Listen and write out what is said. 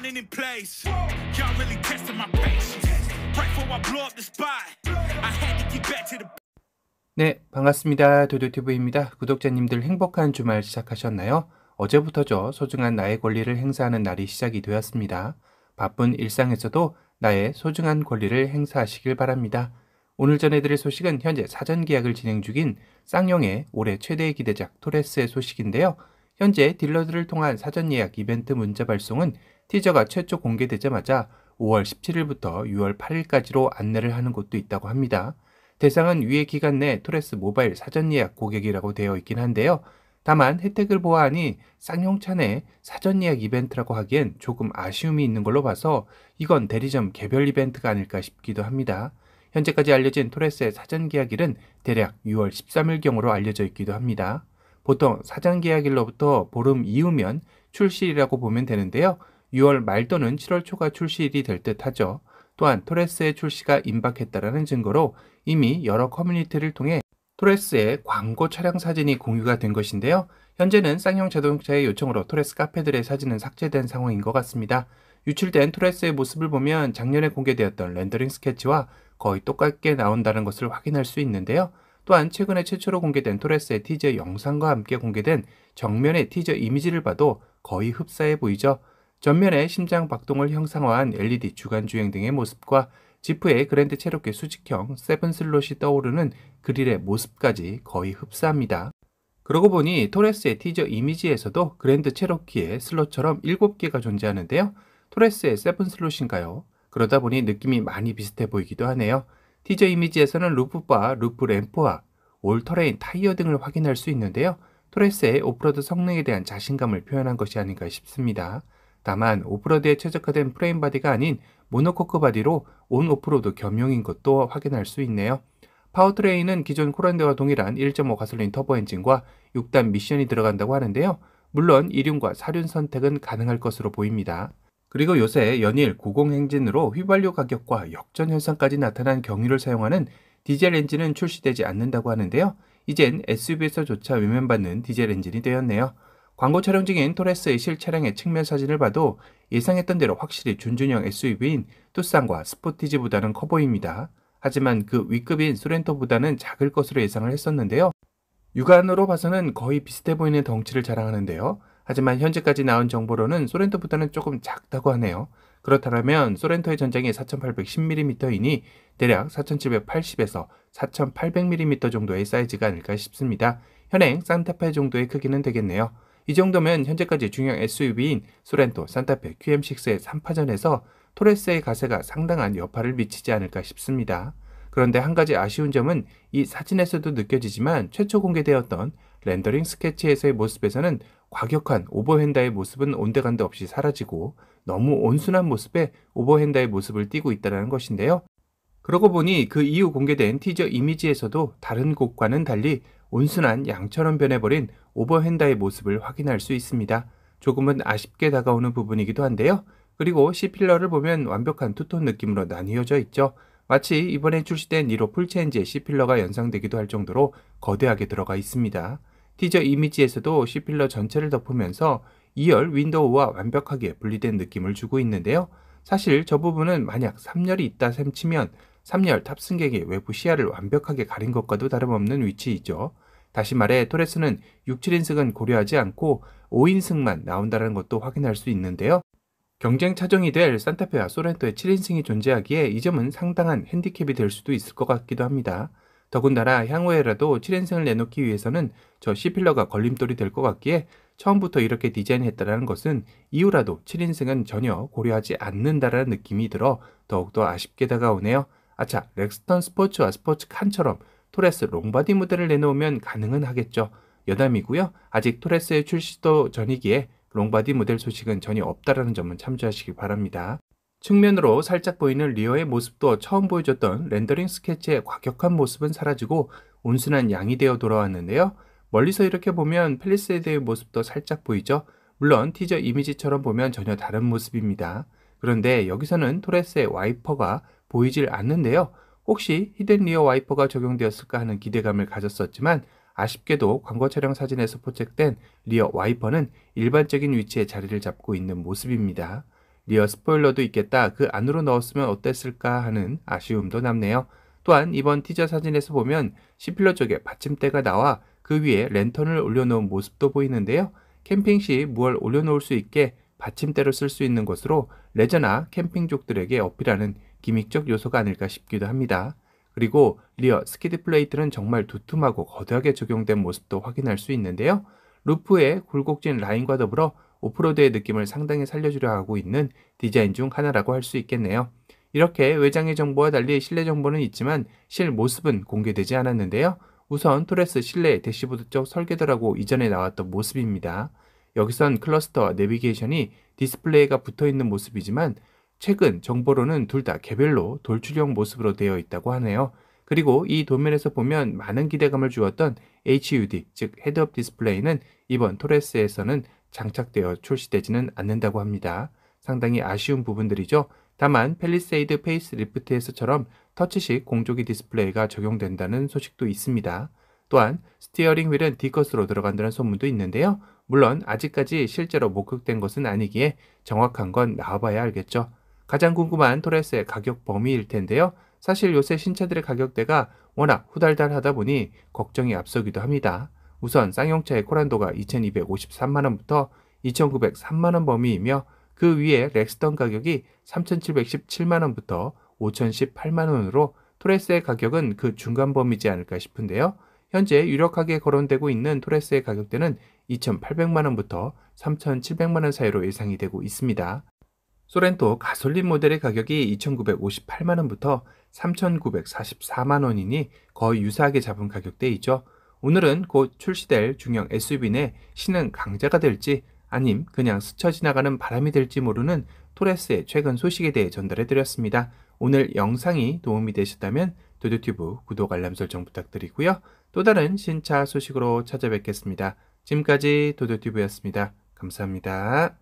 running in place. Y'all really testing my patience. Right before I blow up the spot, I had to get back to the. 네, 반갑습니다. 도도TV입니다. 구독자님들 행복한 주말 시작하셨나요? 어제부터죠. 소중한 나의 권리를 행사하는 날이 시작이 되었습니다. 바쁜 일상에서도 나의 소중한 권리를 행사하시길 바랍니다. 오늘 전해드릴 소식은 현재 사전 계약을 진행 중인 쌍용의 올해 최대 기대작 토레스의 소식인데요. 현재 딜러들을 통한 사전 예약 이벤트 문자 발송은 티저가 최초 공개되자마자 5월 17일부터 6월 8일까지로 안내를 하는 곳도 있다고 합니다. 대상은 위의 기간 내 토레스 모바일 사전 예약 고객이라고 되어 있긴 한데요. 다만 혜택을 보아하니 쌍용차 내 사전 예약 이벤트라고 하기엔 조금 아쉬움이 있는 걸로 봐서 이건 대리점 개별 이벤트가 아닐까 싶기도 합니다. 현재까지 알려진 토레스의 사전 계약일은 대략 6월 13일경으로 알려져 있기도 합니다. 보통 사전 계약일로부터 보름 이후면 출시일이라고 보면 되는데요. 6월 말 또는 7월 초가 출시일이 될 듯하죠. 또한 토레스의 출시가 임박했다라는 증거로 이미 여러 커뮤니티를 통해 토레스의 광고 촬영 사진이 공유가 된 것인데요. 현재는 쌍용 자동차의 요청으로 토레스 카페들의 사진은 삭제된 상황인 것 같습니다. 유출된 토레스의 모습을 보면 작년에 공개되었던 렌더링 스케치와 거의 똑같게 나온다는 것을 확인할 수 있는데요. 또한 최근에 최초로 공개된 토레스의 티저 영상과 함께 공개된 정면의 티저 이미지를 봐도 거의 흡사해 보이죠. 전면에 심장 박동을 형상화한 LED 주간 주행 등의 모습과 지프의 그랜드 체로키 수직형 세븐 슬롯이 떠오르는 그릴의 모습까지 거의 흡사합니다. 그러고 보니 토레스의 티저 이미지에서도 그랜드 체로키의 슬롯처럼 7개가 존재하는데요. 토레스의 세븐 슬롯인가요? 그러다 보니 느낌이 많이 비슷해 보이기도 하네요. 티저 이미지에서는 루프바, 루프 램프와 올터레인 타이어 등을 확인할 수 있는데요. 토레스의 오프로드 성능에 대한 자신감을 표현한 것이 아닌가 싶습니다. 다만 오프로드에 최적화된 프레임 바디가 아닌 모노코크 바디로 온 오프로드 겸용인 것도 확인할 수 있네요. 파워트레인은 기존 코란데와 동일한 1.5 가솔린 터보 엔진과 6단 미션이 들어간다고 하는데요. 물론 이륜과 사륜 선택은 가능할 것으로 보입니다. 그리고 요새 연일 고공행진으로 휘발유 가격과 역전 현상까지 나타난 경유를 사용하는 디젤 엔진은 출시되지 않는다고 하는데요. 이젠 SUV에서조차 외면받는 디젤 엔진이 되었네요. 광고 촬영 중인 토레스의 실 차량의 측면 사진을 봐도 예상했던 대로 확실히 준준형 SUV인 투싼과 스포티지보다는 커 보입니다. 하지만 그위급인 소렌토보다는 작을 것으로 예상을 했었는데요. 육안으로 봐서는 거의 비슷해 보이는 덩치를 자랑하는데요. 하지만 현재까지 나온 정보로는 소렌토보다는 조금 작다고 하네요. 그렇다면 소렌토의 전장이 4810mm이니 대략 4780에서 4800mm 정도의 사이즈가 아닐까 싶습니다. 현행 산타페 정도의 크기는 되겠네요. 이 정도면 현재까지 중형 SUV인 소렌토 산타페 QM6의 3파전에서 토레스의 가세가 상당한 여파를 미치지 않을까 싶습니다. 그런데 한 가지 아쉬운 점은 이 사진에서도 느껴지지만 최초 공개되었던 렌더링 스케치에서의 모습에서는 과격한 오버핸다의 모습은 온데간데 없이 사라지고 너무 온순한 모습에 오버핸다의 모습을 띄고 있다는 것인데요. 그러고 보니 그 이후 공개된 티저 이미지에서도 다른 곡과는 달리 온순한 양처럼 변해버린 오버핸다의 모습을 확인할 수 있습니다. 조금은 아쉽게 다가오는 부분이기도 한데요. 그리고 C필러를 보면 완벽한 투톤 느낌으로 나뉘어져 있죠. 마치 이번에 출시된 니로 풀체인지의 C필러가 연상되기도 할 정도로 거대하게 들어가 있습니다. 티저 이미지에서도 C필러 전체를 덮으면서 2열 윈도우와 완벽하게 분리된 느낌을 주고 있는데요. 사실 저 부분은 만약 3열이 있다 셈 치면 3열 탑승객의 외부 시야를 완벽하게 가린 것과도 다름없는 위치이죠. 다시 말해 토레스는 67인승은 고려하지 않고 5인승만 나온다는 것도 확인할 수 있는데요. 경쟁 차종이 될 산타페와 소렌토의 7인승이 존재하기에 이 점은 상당한 핸디캡이 될 수도 있을 것 같기도 합니다. 더군다나 향후에라도 7인승을 내놓기 위해서는 저 C필러가 걸림돌이 될 것 같기에 처음부터 이렇게 디자인했다는 것은 이후라도 7인승은 전혀 고려하지 않는다라는 느낌이 들어 더욱더 아쉽게 다가오네요. 아차, 렉스턴 스포츠와 스포츠 칸처럼 토레스 롱바디 모델을 내놓으면 가능은 하겠죠. 여담이고요. 아직 토레스의 출시도 전이기에 롱바디 모델 소식은 전혀 없다라는 점은 참조하시기 바랍니다. 측면으로 살짝 보이는 리어의 모습도 처음 보여줬던 렌더링 스케치의 과격한 모습은 사라지고 온순한 양이 되어 돌아왔는데요. 멀리서 이렇게 보면 펠리세이드의 모습도 살짝 보이죠. 물론 티저 이미지처럼 보면 전혀 다른 모습입니다. 그런데 여기서는 토레스의 와이퍼가 보이질 않는데요. 혹시 히든 리어 와이퍼가 적용되었을까 하는 기대감을 가졌었지만 아쉽게도 광고 촬영 사진에서 포착된 리어 와이퍼는 일반적인 위치에 자리를 잡고 있는 모습입니다. 리어 스포일러도 있겠다. 그 안으로 넣었으면 어땠을까 하는 아쉬움도 남네요. 또한 이번 티저 사진에서 보면 시필러 쪽에 받침대가 나와 그 위에 랜턴을 올려놓은 모습도 보이는데요. 캠핑 시 무얼 올려놓을 수 있게 받침대로 쓸 수 있는 것으로 레저나 캠핑족들에게 어필하는 기믹적 요소가 아닐까 싶기도 합니다. 그리고 리어 스키드 플레이트는 정말 두툼하고 거대하게 적용된 모습도 확인할 수 있는데요. 루프의 굴곡진 라인과 더불어 오프로드의 느낌을 상당히 살려주려 하고 있는 디자인 중 하나라고 할 수 있겠네요. 이렇게 외장의 정보와 달리 실내 정보는 있지만 실 모습은 공개되지 않았는데요. 우선 토레스 실내 대시보드 쪽 설계도라고 이전에 나왔던 모습입니다. 여기선 클러스터와 내비게이션이 디스플레이가 붙어 있는 모습이지만 최근 정보로는 둘 다 개별로 돌출형 모습으로 되어 있다고 하네요. 그리고 이 도면에서 보면 많은 기대감을 주었던 HUD, 즉 헤드업 디스플레이는 이번 토레스에서는 장착되어 출시되지는 않는다고 합니다. 상당히 아쉬운 부분들이죠. 다만 펠리세이드 페이스리프트에서처럼 터치식 공조기 디스플레이가 적용된다는 소식도 있습니다. 또한 스티어링 휠은 디컷으로 들어간다는 소문도 있는데요. 물론 아직까지 실제로 목격된 것은 아니기에 정확한 건 나와봐야 알겠죠. 가장 궁금한 토레스의 가격 범위일 텐데요. 사실 요새 신차들의 가격대가 워낙 후달달하다 보니 걱정이 앞서기도 합니다. 우선 쌍용차 의코란도가 2253만원부터 2903만원 범위이며 그 위에 렉스턴 가격이 3717만원부터 5018만원으로 토레스의 가격은 그 중간 범위지 않을까 싶은데요. 현재 유력하게 거론되고 있는 토레스의 가격대는 2,800만원부터 3,700만원 사이로 예상이 되고 있습니다. 소렌토 가솔린 모델의 가격이 2,958만원부터 3,944만원이니 거의 유사하게 잡은 가격대이죠. 오늘은 곧 출시될 중형 SUV 내 신흥 강자가 될지 아님 그냥 스쳐 지나가는 바람이 될지 모르는 토레스의 최근 소식에 대해 전달해드렸습니다. 오늘 영상이 도움이 되셨다면 도듀튜브 구독 알람 설정 부탁드리고요. 또 다른 신차 소식으로 찾아뵙겠습니다. 지금까지 도도튜브였습니다 감사합니다.